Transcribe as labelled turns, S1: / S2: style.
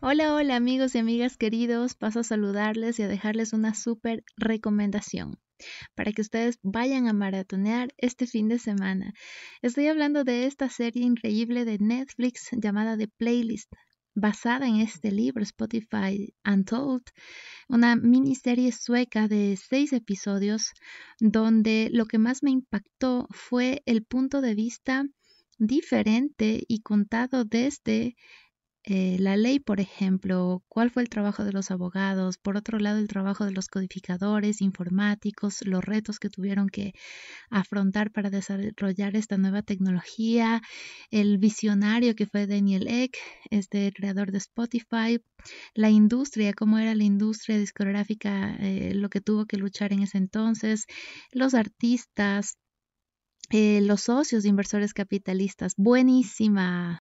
S1: Hola, hola amigos y amigas queridos, paso a saludarles y a dejarles una súper recomendación para que ustedes vayan a maratonear este fin de semana. Estoy hablando de esta serie increíble de Netflix llamada The Playlist, basada en este libro Spotify Untold, una miniserie sueca de seis episodios donde lo que más me impactó fue el punto de vista diferente y contado desde eh, la ley, por ejemplo, cuál fue el trabajo de los abogados, por otro lado el trabajo de los codificadores informáticos, los retos que tuvieron que afrontar para desarrollar esta nueva tecnología, el visionario que fue Daniel Eck, este creador de Spotify, la industria, cómo era la industria discográfica, eh, lo que tuvo que luchar en ese entonces, los artistas, eh, los socios de inversores capitalistas. Buenísima